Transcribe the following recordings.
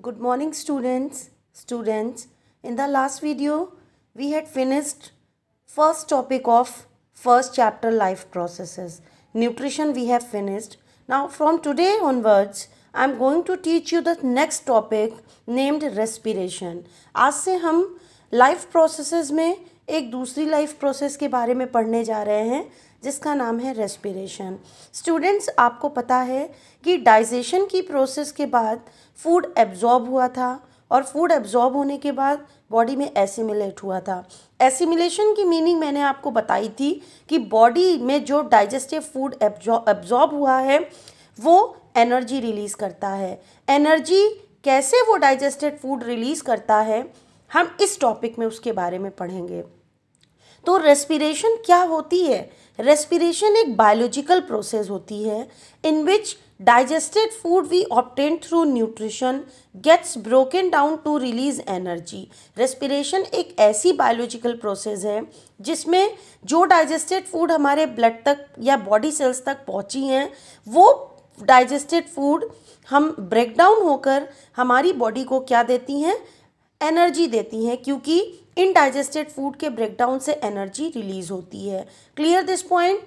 good morning students students in the last video we had finished first topic of first chapter life processes nutrition we have finished now from today onwards i am going to teach you the next topic named respiration आज से हम life processes में एक दूसरी life process के बारे में पढ़ने जा रहे हैं जिसका नाम है रेस्पिरेशन स्टूडेंट्स आपको पता है कि डाइजेशन की प्रोसेस के बाद फूड एब्जॉर्ब हुआ था और फूड एब्जॉर्ब होने के बाद बॉडी में एसिमिलेट हुआ था एसिमिलेशन की मीनिंग मैंने आपको बताई थी कि बॉडी में जो डाइजेस्टिव फूड एब्जॉर्ब हुआ है वो एनर्जी रिलीज़ करता है एनर्जी कैसे वो डाइजेस्टेड फूड रिलीज़ करता है हम इस टॉपिक में उसके बारे में पढ़ेंगे तो रेस्पिरेशन क्या होती है रेस्पिरेशन एक बायोलॉजिकल प्रोसेस होती है in which digested food we obtain through nutrition gets broken down to release energy respiration एक ऐसी बायोलॉजिकल प्रोसेस है जिसमें जो डाइजेस्टेड फूड हमारे ब्लड तक या बॉडी सेल्स तक पहुँची हैं वो डाइजेस्टेड फूड हम ब्रेक डाउन होकर हमारी बॉडी को क्या देती हैं एनर्जी देती हैं क्योंकि इनडाइजेस्टेड फूड के ब्रेकडाउन से एनर्जी रिलीज होती है क्लियर दिस पॉइंट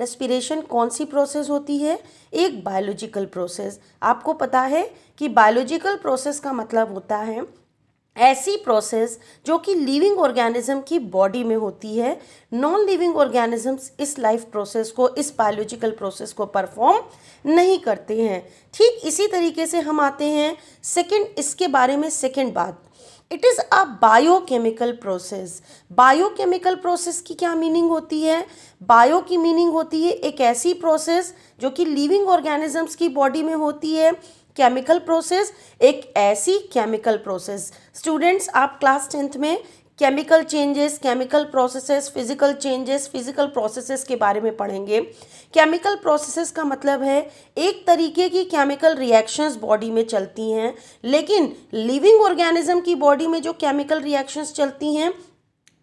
रेस्पिरेशन कौन सी प्रोसेस होती है एक बायोलॉजिकल प्रोसेस आपको पता है कि बायोलॉजिकल प्रोसेस का मतलब होता है ऐसी प्रोसेस जो कि लिविंग ऑर्गेनिज्म की बॉडी में होती है नॉन लिविंग ऑर्गेनिजम्स इस लाइफ प्रोसेस को इस बायोलॉजिकल प्रोसेस को परफॉर्म नहीं करते हैं ठीक इसी तरीके से हम आते हैं सेकंड इसके बारे में सेकंड बात it is a biochemical process biochemical process की क्या मीनिंग होती है बायो की मीनिंग होती है एक ऐसी प्रोसेस जो कि लिविंग ऑर्गेनिजम्स की बॉडी में होती है केमिकल प्रोसेस एक ऐसी केमिकल प्रोसेस स्टूडेंट्स आप क्लास टेंथ में chemical changes chemical processes physical changes physical processes के बारे में पढ़ेंगे केमिकल प्रोसेसेस का मतलब है एक तरीके की केमिकल रिएक्शंस बॉडी में चलती हैं लेकिन लिविंग ऑर्गेनिज्म की बॉडी में जो केमिकल रिएक्शंस चलती हैं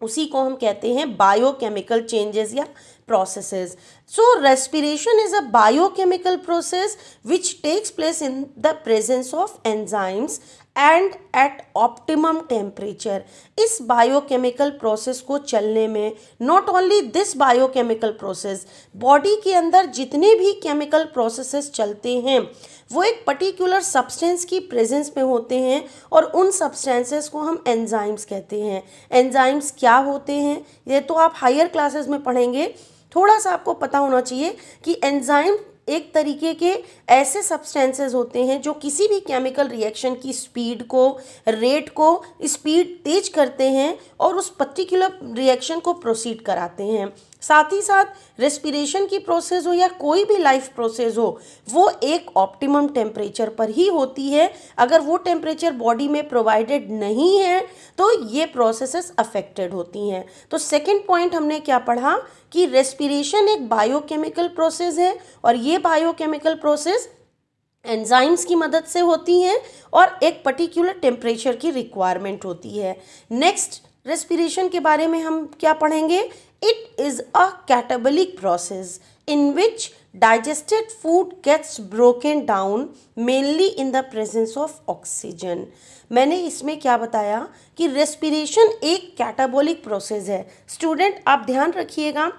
उसी को हम कहते हैं बायोकेमिकल चेंजेस या processes so respiration is a biochemical process which takes place in the presence of enzymes and at optimum temperature इस बायोकेमिकल प्रोसेस को चलने में not only this biochemical process body के अंदर जितने भी केमिकल प्रोसेसेस चलते हैं वो एक पर्टिकुलर सब्सटेंस की प्रेजेंस में होते हैं और उन सब्सटेंसेस को हम एंजाइम्स कहते हैं एंजाइम्स क्या होते हैं ये तो आप हायर क्लासेस में पढ़ेंगे थोड़ा सा आपको पता होना चाहिए कि एंजाइम एक तरीके के ऐसे सब्सटेंसेस होते हैं जो किसी भी केमिकल रिएक्शन की स्पीड को रेट को स्पीड तेज करते हैं और उस पर्टिकुलर रिएक्शन को प्रोसीड कराते हैं साथ ही साथ रेस्पिरेशन की प्रोसेस हो या कोई भी लाइफ प्रोसेस हो वो एक ऑप्टिमम टेम्परेचर पर ही होती है अगर वो टेम्परेचर बॉडी में प्रोवाइडेड नहीं है तो ये प्रोसेसेस अफेक्टेड होती हैं तो सेकेंड पॉइंट हमने क्या पढ़ा कि रेस्पिरेशन एक बायोकेमिकल प्रोसेस है और ये बायोकेमिकल प्रोसेस एंजाइम्स की मदद से होती हैं और एक पर्टिकुलर टेम्परेचर की रिक्वायरमेंट होती है नेक्स्ट रेस्पिरेशन के बारे में हम क्या पढ़ेंगे It is a catabolic process in which digested food gets broken down mainly in the presence of oxygen. मैंने इसमें क्या बताया कि रेस्पिरेशन एक कैटाबॉलिक प्रोसेस है स्टूडेंट आप ध्यान रखिएगा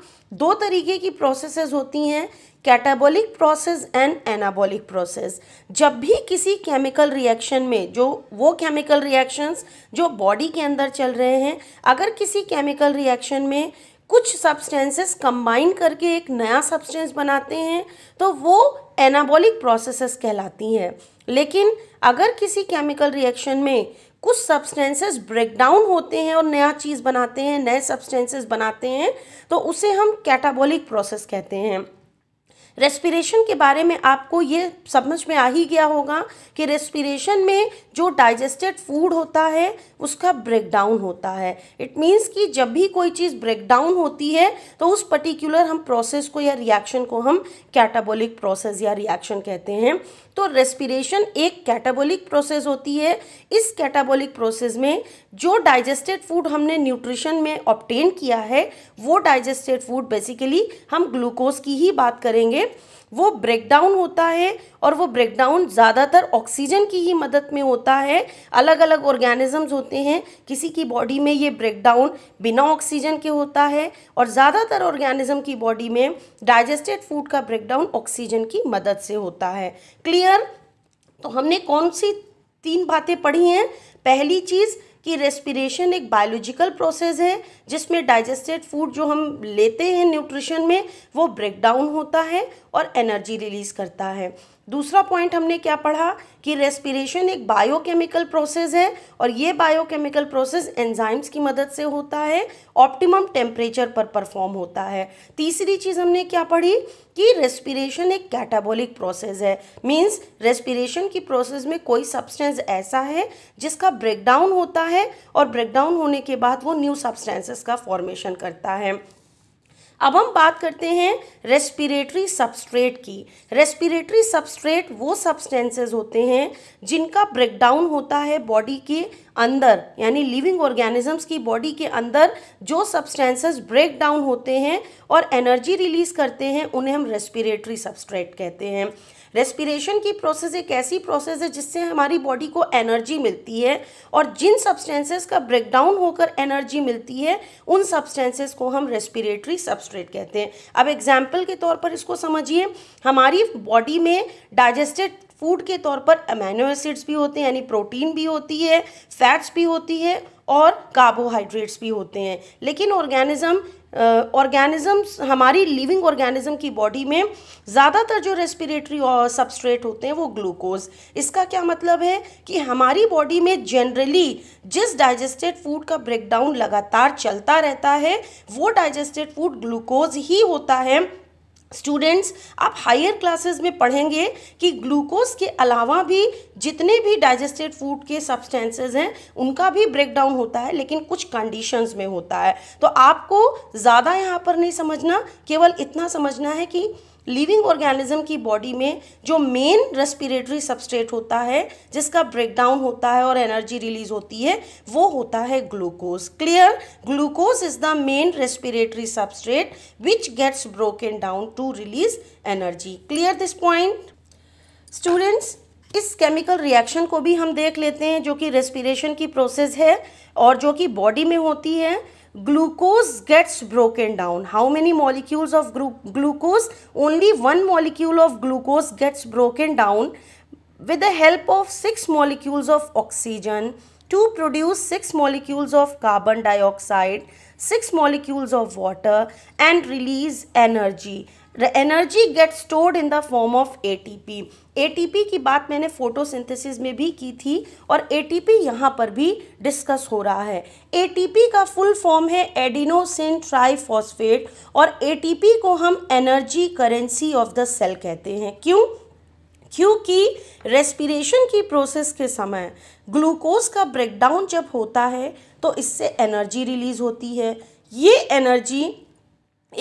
दो तरीके की प्रोसेसेस होती हैं catabolic process and anabolic process जब भी किसी केमिकल रिएक्शन में जो वो केमिकल रिएक्शंस जो बॉडी के अंदर चल रहे हैं अगर किसी केमिकल रिएक्शन में कुछ सब्सटेंसेस कंबाइन करके एक नया सब्सटेंस बनाते हैं तो वो एनाबॉलिक प्रोसेसेस कहलाती हैं लेकिन अगर किसी केमिकल रिएक्शन में कुछ सब्सटेंसेस ब्रेकडाउन होते हैं और नया चीज़ बनाते हैं नए सब्सटेंसेस बनाते हैं तो उसे हम कैटाबॉलिक प्रोसेस कहते हैं रेस्पिरेशन के बारे में आपको ये समझ में आ ही गया होगा कि रेस्पिरेशन में जो डाइजेस्टेड फूड होता है उसका ब्रेकडाउन होता है इट मीन्स कि जब भी कोई चीज़ ब्रेकडाउन होती है तो उस पर्टिकुलर हम प्रोसेस को या रिएक्शन को हम कैटाबोलिक प्रोसेस या रिएक्शन कहते हैं तो रेस्पिरेशन एक कैटाबोलिक प्रोसेस होती है इस कैटाबोलिक प्रोसेस में जो डाइजेस्टेड फूड हमने न्यूट्रिशन में ऑप्टेन किया है वो डाइजेस्टेड फूड बेसिकली हम ग्लूकोज की ही बात करेंगे वो ब्रेकडाउन होता है और वो ब्रेकडाउन ज़्यादातर ऑक्सीजन की ही मदद में होता है अलग अलग ऑर्गेनिजम्स होते हैं किसी की बॉडी में ये ब्रेकडाउन बिना ऑक्सीजन के होता है और ज़्यादातर ऑर्गेनिज्म की बॉडी में डाइजेस्टेड फूड का ब्रेकडाउन ऑक्सीजन की मदद से होता है क्लियर तो हमने कौन सी तीन बातें पढ़ी हैं पहली चीज़ कि रेस्पिरेशन एक बायोलॉजिकल प्रोसेस है जिसमें डाइजेस्टेड फूड जो हम लेते हैं न्यूट्रिशन में वो ब्रेकडाउन होता है और एनर्जी रिलीज करता है दूसरा पॉइंट हमने क्या पढ़ा कि रेस्पिरेशन एक बायोकेमिकल प्रोसेस है और ये बायोकेमिकल प्रोसेस एंजाइम्स की मदद से होता है ऑप्टिमम टेम्परेचर पर परफॉर्म होता है तीसरी चीज़ हमने क्या पढ़ी कि रेस्पिरेशन एक कैटाबॉलिक प्रोसेस है मींस रेस्पिरेशन की प्रोसेस में कोई सब्सटेंस ऐसा है जिसका ब्रेकडाउन होता है और ब्रेकडाउन होने के बाद वो न्यू सब्सटेंसेस का फॉर्मेशन करता है अब हम बात करते हैं रेस्पिरेटरी सबस्ट्रेट की रेस्पिरेटरी सबस्ट्रेट वो सब्सटेंसेस होते हैं जिनका ब्रेकडाउन होता है बॉडी के अंदर यानी लिविंग ऑर्गेनिजम्स की बॉडी के अंदर जो सब्सटेंसेस ब्रेक डाउन होते हैं और एनर्जी रिलीज करते हैं उन्हें हम रेस्पिरेटरी सबस्ट्रेट कहते हैं रेस्पिरेशन की प्रोसेस एक ऐसी प्रोसेस है जिससे हमारी बॉडी को एनर्जी मिलती है और जिन सब्सटेंसेस का ब्रेकडाउन होकर एनर्जी मिलती है उन सब्सटेंसेस को हम रेस्पिरेटरी सब्सट्रेट कहते हैं अब एग्जाम्पल के तौर पर इसको समझिए हमारी बॉडी में डाइजेस्टेड फूड के तौर पर अमेनो एसिड्स भी होते हैं यानी प्रोटीन भी होती है फैट्स भी होती है और कार्बोहाइड्रेट्स भी होते हैं लेकिन ऑर्गेनिज्म ऑर्गेनिज़म्स हमारी लिविंग ऑर्गेनिज़म की बॉडी में ज़्यादातर जो रेस्पिरेटरी और सबस्ट्रेट होते हैं वो ग्लूकोज इसका क्या मतलब है कि हमारी बॉडी में जनरली जिस डाइजेस्टेड फूड का ब्रेकडाउन लगातार चलता रहता है वो डाइजेस्टेड फूड ग्लूकोज ही होता है स्टूडेंट्स आप हायर क्लासेस में पढ़ेंगे कि ग्लूकोज के अलावा भी जितने भी डाइजेस्टेड फूड के सब्सटेंसेस हैं उनका भी ब्रेकडाउन होता है लेकिन कुछ कंडीशंस में होता है तो आपको ज़्यादा यहाँ पर नहीं समझना केवल इतना समझना है कि लिविंग ऑर्गेनिज्म की बॉडी में जो मेन रेस्पिरेटरी सबस्ट्रेट होता है जिसका ब्रेकडाउन होता है और एनर्जी रिलीज होती है वो होता है glucose clear glucose is the main respiratory substrate which gets broken down to release energy clear this point students इस केमिकल रिएक्शन को भी हम देख लेते हैं जो कि रेस्पिरेशन की प्रोसेस है और जो कि बॉडी में होती है glucose gets broken down how many molecules of glucose only one molecule of glucose gets broken down with the help of six molecules of oxygen to produce six molecules of carbon dioxide six molecules of water and release energy energy get stored in the form of ATP ATP की बात मैंने photosynthesis में भी की थी और ATP यहाँ पर भी डिस्कस हो रहा है एटीपी का फुल फॉर्म है एडिनोसिन ट्राइफॉस्फेट और एटीपी को हम energy currency of the cell कहते हैं क्यों क्योंकि रेस्पिरेशन की प्रोसेस के समय ग्लूकोज का ब्रेकडाउन जब होता है तो इससे एनर्जी रिलीज होती है ये एनर्जी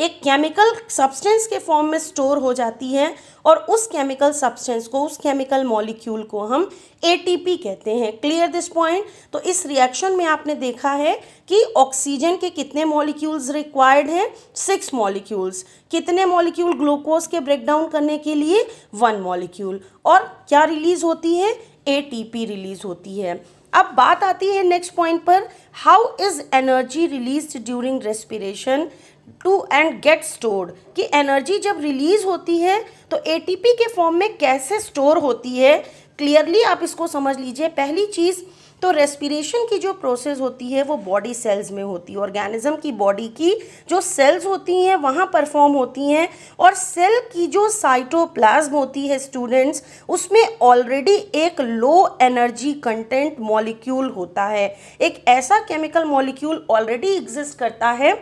एक केमिकल सब्सटेंस के फॉर्म में स्टोर हो जाती है और उस केमिकल सब्सटेंस को उस केमिकल मॉलिक्यूल को हम एटीपी कहते हैं क्लियर दिस पॉइंट तो इस रिएक्शन में आपने देखा है कि ऑक्सीजन के कितने मॉलिक्यूल्स रिक्वायर्ड हैं सिक्स मॉलिक्यूल्स कितने मॉलिक्यूल ग्लूकोज के ब्रेकडाउन करने के लिए वन मॉलिक्यूल और क्या रिलीज होती है ए रिलीज होती है अब बात आती है नेक्स्ट पॉइंट पर how is energy release during respiration to and get stored कि एनर्जी जब रिलीज़ होती है तो एटीपी के फॉर्म में कैसे स्टोर होती है क्लियरली आप इसको समझ लीजिए पहली चीज़ तो रेस्पिरेशन की जो प्रोसेस होती है वो बॉडी सेल्स में होती है ऑर्गेनिज्म की बॉडी की जो सेल्स होती हैं वहाँ परफॉर्म होती हैं और सेल की जो साइटोप्लाज्म होती है स्टूडेंट्स उसमें ऑलरेडी एक लो एनर्जी कंटेंट मॉलिक्यूल होता है एक ऐसा केमिकल मॉलिक्यूल ऑलरेडी एग्जिस्ट करता है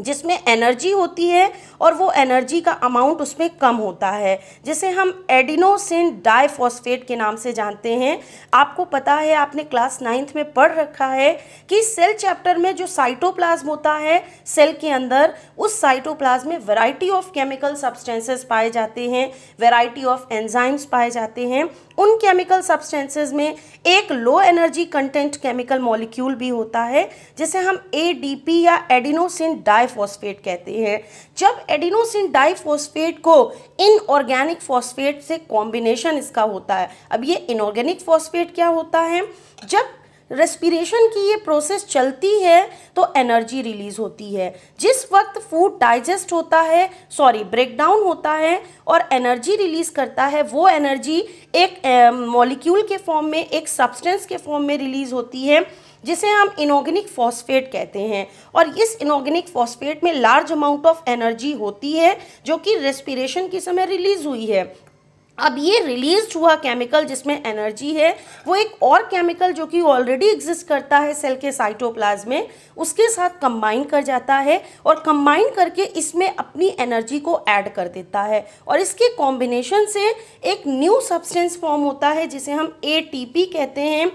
जिसमें एनर्जी होती है और वो एनर्जी का अमाउंट उसमें कम होता है जिसे हम एडिनोसिन डाइफॉस्फेट के नाम से जानते हैं आपको पता है आपने क्लास नाइन्थ में पढ़ रखा है कि सेल चैप्टर में जो साइटोप्लाज्म होता है सेल के अंदर उस साइटोप्लाज्म में वैरायटी ऑफ केमिकल सब्सटेंसेस पाए जाते हैं वैरायटी ऑफ एंजाइम्स पाए जाते हैं उन केमिकल सब्सटेंसेस में एक low energy content chemical molecule भी होता है जिसे हम एडीपी या एडिनोसिन डाइफॉस्फेट कहते हैं जब एडिनोसिन डाइफॉस्फेट को इनऑर्गेनिक फॉस्फेट से कॉम्बिनेशन इसका होता है अब ये इनऑर्गेनिक फॉस्फेट क्या होता है जब रेस्पिरेशन की ये प्रोसेस चलती है तो एनर्जी रिलीज होती है जिस वक्त फूड डाइजेस्ट होता है सॉरी ब्रेकडाउन होता है और एनर्जी रिलीज करता है वो एनर्जी एक मॉलिक्यूल के फॉर्म में एक सब्सटेंस के फॉर्म में रिलीज होती है जिसे हम इनऑर्गेनिक फॉस्फेट कहते हैं और इस इनऑर्गेनिक फॉस्फेट में लार्ज अमाउंट ऑफ एनर्जी होती है जो कि रेस्पिरेशन के समय रिलीज हुई है अब ये रिलीज हुआ केमिकल जिसमें एनर्जी है वो एक और केमिकल जो कि ऑलरेडी एग्जिस्ट करता है सेल के साइटोप्लाज्म में उसके साथ कंबाइन कर जाता है और कंबाइन करके इसमें अपनी एनर्जी को ऐड कर देता है और इसके कॉम्बिनेशन से एक न्यू सब्सटेंस फॉर्म होता है जिसे हम ए कहते हैं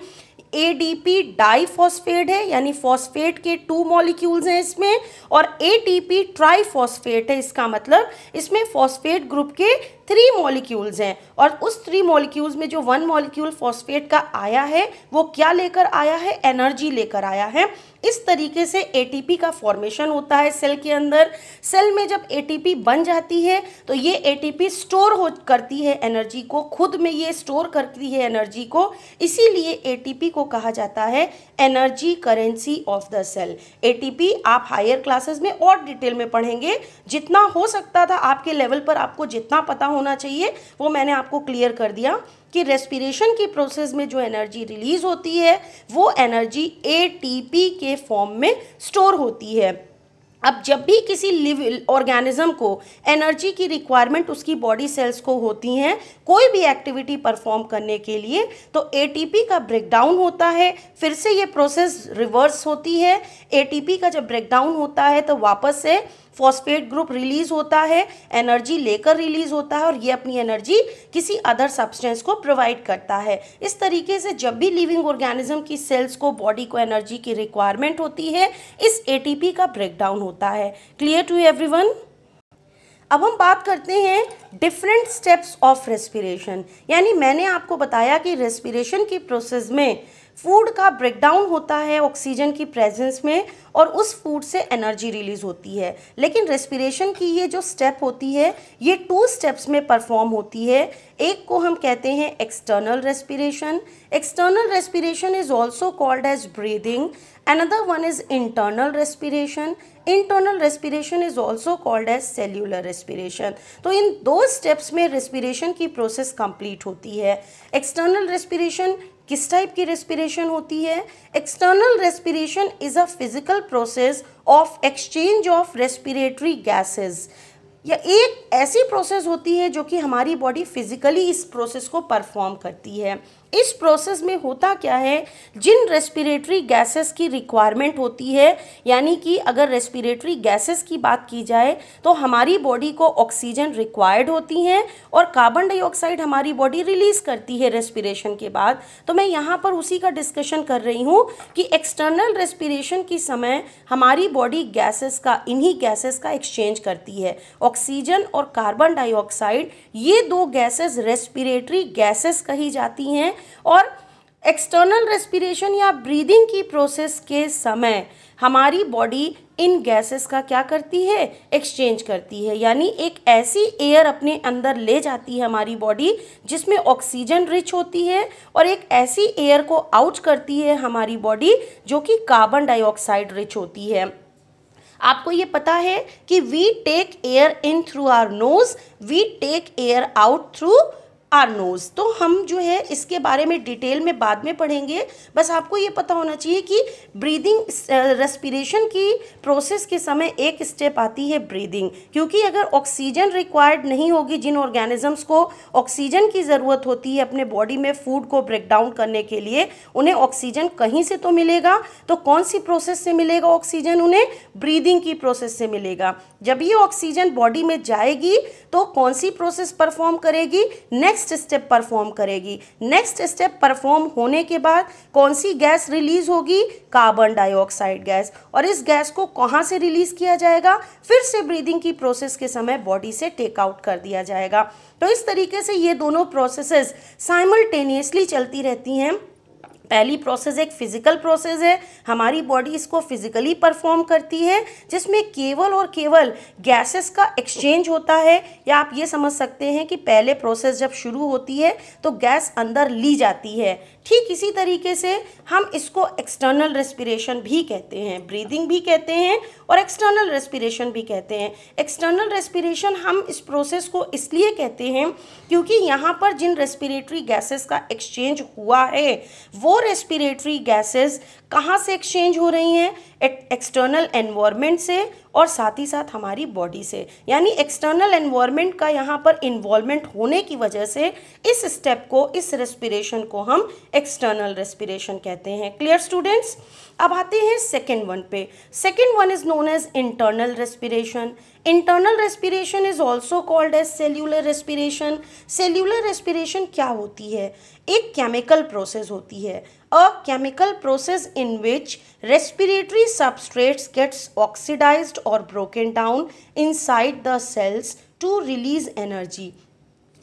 A D P diphosphate है यानी फॉस्फेट के टू मॉलिक्यूल्स हैं इसमें और A T P triphosphate है इसका मतलब इसमें फॉस्फेट ग्रुप के थ्री मॉलिक्यूल्स हैं और उस थ्री मॉलिक्यूल्स में जो वन मॉलिक्यूल फॉस्फेट का आया है वो क्या लेकर आया है एनर्जी लेकर आया है इस तरीके से एटीपी का फॉर्मेशन होता है सेल के अंदर सेल में जब एटीपी बन जाती है तो ये एटीपी स्टोर हो करती है एनर्जी को खुद में ये स्टोर करती है एनर्जी को इसीलिए एटीपी को कहा जाता है energy currency of the cell ATP आप हायर क्लासेस में और डिटेल में पढ़ेंगे जितना हो सकता था आपके लेवल पर आपको जितना पता होना चाहिए वो मैंने आपको क्लियर कर दिया कि रेस्पिरेशन की प्रोसेस में जो एनर्जी रिलीज होती है वो एनर्जी एटीपी के फॉर्म में स्टोर होती है अब जब भी किसी लिव ऑर्गेनिज्म को एनर्जी की रिक्वायरमेंट उसकी बॉडी सेल्स को होती हैं कोई भी एक्टिविटी परफॉर्म करने के लिए तो एटीपी का ब्रेकडाउन होता है फिर से ये प्रोसेस रिवर्स होती है एटीपी का जब ब्रेकडाउन होता है तो वापस से फॉस्फेट ग्रुप रिलीज होता है एनर्जी लेकर रिलीज होता है और ये अपनी एनर्जी किसी अदर सब्सटेंस को प्रोवाइड करता है इस तरीके से जब भी लिविंग ऑर्गेनिज्म की सेल्स को बॉडी को एनर्जी की रिक्वायरमेंट होती है इस ए का ब्रेकडाउन होता है क्लियर टू एवरी अब हम बात करते हैं डिफरेंट स्टेप्स ऑफ रेस्पिरेशन यानी मैंने आपको बताया कि रेस्पिरेशन की प्रोसेस में फूड का ब्रेकडाउन होता है ऑक्सीजन की प्रेजेंस में और उस फूड से एनर्जी रिलीज होती है लेकिन रेस्पिरेशन की ये जो स्टेप होती है ये टू स्टेप्स में परफॉर्म होती है एक को हम कहते हैं external respiration external respiration is also called as breathing another one is internal respiration internal respiration is also called as cellular respiration तो इन दो स्टेप्स में रेस्पिरेशन की प्रोसेस कंप्लीट होती है एक्सटर्नल रेस्पिरेशन किस टाइप की रेस्पिरेशन होती है external respiration is a physical process of exchange of respiratory gases या एक ऐसी प्रोसेस होती है जो कि हमारी बॉडी फिजिकली इस प्रोसेस को परफॉर्म करती है इस प्रोसेस में होता क्या है जिन रेस्पिरेटरी गैसेस की रिक्वायरमेंट होती है यानी कि अगर रेस्पिरेटरी गैसेस की बात की जाए तो हमारी बॉडी को ऑक्सीजन रिक्वायर्ड होती हैं और कार्बन डाइऑक्साइड हमारी बॉडी रिलीज़ करती है रेस्पिरेशन के बाद तो मैं यहाँ पर उसी का डिस्कशन कर रही हूँ कि एक्सटर्नल रेस्पिरेशन के समय हमारी बॉडी गैसेस का इन्हीं गैसेस का एक्सचेंज करती है ऑक्सीजन और कार्बन डाइऑक्साइड ये दो गैसेस रेस्पिरेटरी गैसेस कही जाती हैं और एक्सटर्नल रेस्पिरेशन या ब्रीदिंग की प्रोसेस के समय हमारी बॉडी इन गैसेस का क्या करती है एक्सचेंज करती है यानी एक ऐसी एयर अपने अंदर ले जाती है हमारी बॉडी जिसमें ऑक्सीजन रिच होती है और एक ऐसी एयर को आउट करती है हमारी बॉडी जो कि कार्बन डाइऑक्साइड रिच होती है आपको ये पता है कि we take air in through our nose we take air out through our nose तो हम जो है इसके बारे में डिटेल में बाद में पढ़ेंगे बस आपको ये पता होना चाहिए कि ब्रीदिंग रेस्पिरेशन की प्रोसेस के समय एक स्टेप आती है ब्रीदिंग क्योंकि अगर ऑक्सीजन रिक्वायर्ड नहीं होगी जिन ऑर्गेनिजम्स को ऑक्सीजन की ज़रूरत होती है अपने बॉडी में फूड को ब्रेक डाउन करने के लिए उन्हें ऑक्सीजन कहीं से तो मिलेगा तो कौन सी प्रोसेस से मिलेगा ऑक्सीजन उन्हें ब्रीदिंग की प्रोसेस से मिलेगा जब ये ऑक्सीजन बॉडी में जाएगी तो कौन सी प्रोसेस परफॉर्म करेगी नेक्स्ट नेक्स्ट स्टेप परफॉर्म करेगी नेक्स्ट स्टेप परफॉर्म होने के बाद कौन सी गैस रिलीज होगी कार्बन डाइऑक्साइड गैस और इस गैस को कहाँ से रिलीज किया जाएगा फिर से ब्रीदिंग की प्रोसेस के समय बॉडी से टेकआउट कर दिया जाएगा तो इस तरीके से ये दोनों प्रोसेसेस साइमल्टेनियसली चलती रहती हैं पहली प्रोसेस एक फिज़िकल प्रोसेस है हमारी बॉडी इसको फिज़िकली परफॉर्म करती है जिसमें केवल और केवल गैसेस का एक्सचेंज होता है या आप ये समझ सकते हैं कि पहले प्रोसेस जब शुरू होती है तो गैस अंदर ली जाती है ठीक इसी तरीके से हम इसको एक्सटर्नल रेस्पिरेशन भी कहते हैं ब्रीदिंग भी कहते हैं और एक्सटर्नल रेस्पिरेशन भी कहते हैं एक्सटर्नल रेस्पिरेशन हम इस प्रोसेस को इसलिए कहते हैं क्योंकि यहाँ पर जिन रेस्पिरेटरी गैसेस का एक्सचेंज हुआ है वो रेस्पिरेटरी गैसेस कहाँ से एक्सचेंज हो रही हैं एक्सटर्नल एनवायरनमेंट से और साथ ही साथ हमारी बॉडी से यानी एक्सटर्नल एनवायरनमेंट का यहाँ पर इन्वॉल्वमेंट होने की वजह से इस स्टेप को इस रेस्पिरेशन को हम एक्सटर्नल रेस्पिरेशन कहते हैं क्लियर स्टूडेंट्स अब आते हैं सेकेंड वन पे second one is known as internal respiration internal respiration is also called as cellular respiration cellular respiration क्या होती है एक केमिकल प्रोसेस होती है a chemical process in which respiratory substrates gets oxidized or broken down inside the cells to release energy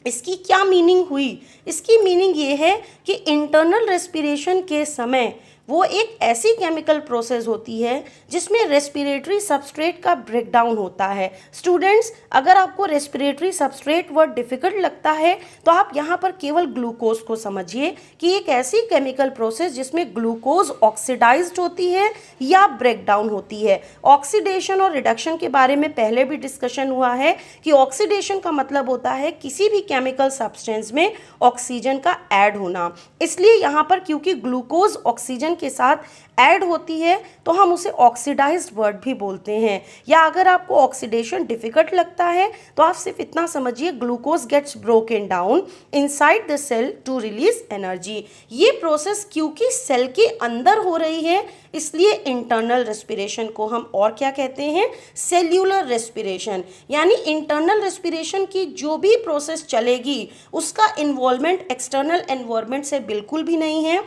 इसकी क्या meaning हुई इसकी मीनिंग ये है कि इंटरनल रेस्पिरेशन के समय वो एक ऐसी केमिकल प्रोसेस होती है जिसमें रेस्पिरेटरी सबस्ट्रेट का ब्रेकडाउन होता है स्टूडेंट्स अगर आपको रेस्पिरेटरी सबस्ट्रेट वर्ड डिफ़िकल्ट लगता है तो आप यहाँ पर केवल ग्लूकोज को समझिए कि एक ऐसी केमिकल प्रोसेस जिसमें ग्लूकोज ऑक्सीडाइज होती है या ब्रेकडाउन होती है ऑक्सीडेशन और रिडक्शन के बारे में पहले भी डिस्कशन हुआ है कि ऑक्सीडेशन का मतलब होता है किसी भी केमिकल सब्सटेंस में ऑक्सीजन का एड होना इसलिए यहाँ पर क्योंकि ग्लूकोज ऑक्सीजन ऑक्सीजन के साथ ऐड होती है तो हम उसे ऑक्सीडाइज वर्ड भी बोलते हैं या अगर आपको ऑक्सीडेशन डिफिकल्ट लगता है तो आप सिर्फ इतना समझिए glucose gets broken down inside the cell to release energy ये प्रोसेस क्योंकि सेल के अंदर हो रही है इसलिए इंटरनल रेस्पिरेशन को हम और क्या कहते हैं सेल्यूलर रेस्पिरेशन यानी इंटरनल रेस्पिरेशन की जो भी प्रोसेस चलेगी उसका इन्वॉल्वमेंट एक्सटर्नल एनवायरमेंट से बिल्कुल भी नहीं है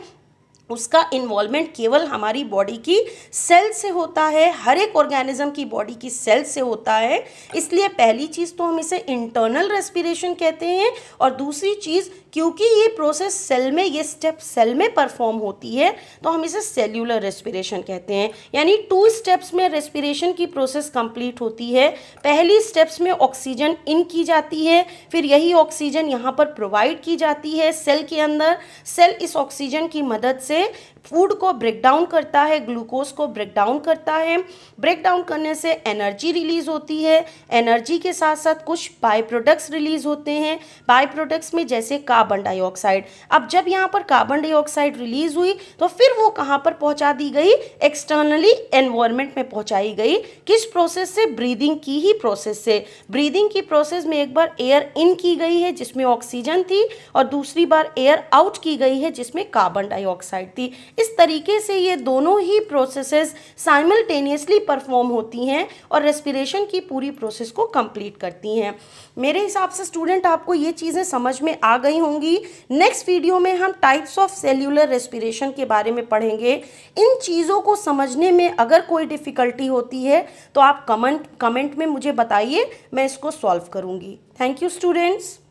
उसका इन्वॉल्वमेंट केवल हमारी बॉडी की सेल से होता है हर एक ऑर्गेनिज्म की बॉडी की सेल से होता है इसलिए पहली चीज़ तो हम इसे इंटरनल रेस्पिरेशन कहते हैं और दूसरी चीज़ क्योंकि ये प्रोसेस सेल में ये स्टेप सेल में परफॉर्म होती है तो हम इसे सेल्यूलर रेस्पिरेशन कहते हैं यानी टू स्टेप्स में रेस्पिरेशन की प्रोसेस कंप्लीट होती है पहली स्टेप्स में ऑक्सीजन इन की जाती है फिर यही ऑक्सीजन यहाँ पर प्रोवाइड की जाती है सेल के अंदर सेल इस ऑक्सीजन की मदद से ve फूड को ब्रेक डाउन करता है ग्लूकोज को ब्रेक डाउन करता है ब्रेक डाउन करने से एनर्जी रिलीज होती है एनर्जी के साथ साथ कुछ बाय प्रोडक्ट्स रिलीज होते हैं बाय प्रोडक्ट्स में जैसे कार्बन डाइऑक्साइड अब जब यहाँ पर कार्बन डाइऑक्साइड रिलीज हुई तो फिर वो कहाँ पर पहुँचा दी गई एक्सटर्नली एनवायरमेंट में पहुँचाई गई किस प्रोसेस से ब्रीदिंग की ही प्रोसेस से ब्रीदिंग की प्रोसेस में एक बार एयर इन की गई है जिसमें ऑक्सीजन थी और दूसरी बार एयर आउट की गई है जिसमें कार्बन डाइऑक्साइड थी इस तरीके से ये दोनों ही प्रोसेसेस साइमल्टेनियसली परफॉर्म होती हैं और रेस्पिरेशन की पूरी प्रोसेस को कंप्लीट करती हैं मेरे हिसाब से स्टूडेंट आपको ये चीज़ें समझ में आ गई होंगी नेक्स्ट वीडियो में हम टाइप्स ऑफ सेल्यूलर रेस्पिरेशन के बारे में पढ़ेंगे इन चीज़ों को समझने में अगर कोई डिफ़िकल्टी होती है तो आप कमेंट कमेंट में मुझे बताइए मैं इसको सॉल्व करूँगी थैंक यू स्टूडेंट्स